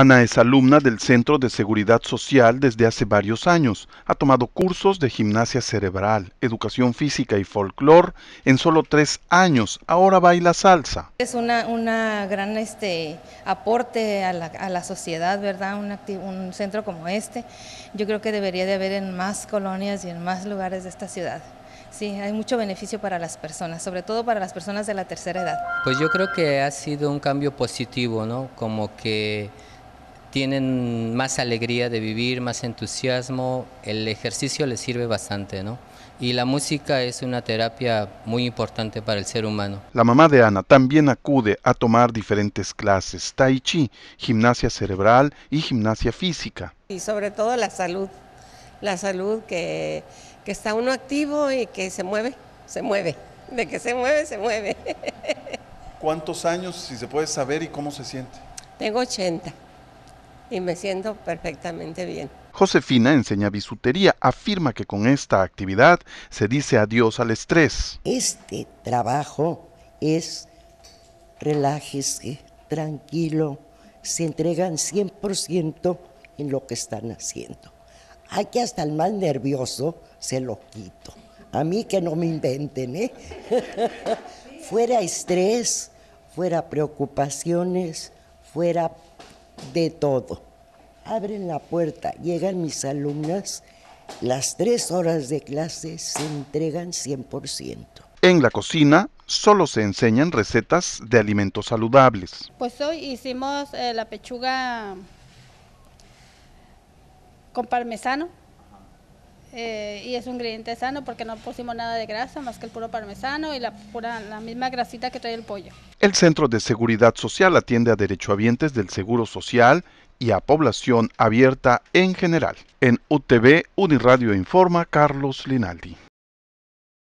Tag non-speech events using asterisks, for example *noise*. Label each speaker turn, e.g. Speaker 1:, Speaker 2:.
Speaker 1: Ana es alumna del Centro de Seguridad Social desde hace varios años. Ha tomado cursos de gimnasia cerebral, educación física y folclore en solo tres años. Ahora baila salsa. Es
Speaker 2: una, gran este, aporte a la, sociedad, ¿verdad? Un, un centro como este. Yo creo que debería de haber en más colonias y en más lugares de esta ciudad. Sí, hay mucho beneficio para las personas, sobre todo para las personas de la tercera edad.
Speaker 3: Pues yo creo que ha sido un cambio positivo, ¿no? Como que tienen más alegría de vivir, más entusiasmo, el ejercicio les sirve bastante, ¿no? Y la música es una terapia muy importante para el ser humano.
Speaker 1: La mamá de Ana también acude a tomar diferentes clases, tai chi, gimnasia cerebral y gimnasia física.
Speaker 4: Y sobre todo la salud, la salud que, está uno activo y que se mueve, se mueve, de que se mueve, se mueve. *laughs*
Speaker 1: ¿Cuántos años, si se puede saber, y cómo se siente?
Speaker 4: Tengo 80 y me siento perfectamente bien.
Speaker 1: Josefina enseña bisutería, afirma que con esta actividad se dice adiós al estrés. Este trabajo
Speaker 5: es relájese, tranquilo, se entregan 100% en lo que están haciendo. Hay que hasta el más nervioso se lo quito. A mí que no me inventen, ¿eh? *laughs* fuera estrés, fuera preocupaciones, fuera de todo. Abren la puerta, llegan mis alumnas, las tres horas de clase se entregan 100%.
Speaker 1: En la cocina solo se enseñan recetas de alimentos saludables.
Speaker 6: Pues hoy hicimos eh, la pechuga con parmesano, eh, y es un ingrediente sano porque no pusimos nada de grasa más que el puro parmesano y la, la misma grasita que trae el pollo.
Speaker 1: El Centro de Seguridad Social atiende a derechohabientes del Seguro Social y a población abierta en general. En UTV, Uniradio Informa, Carlos Linaldi.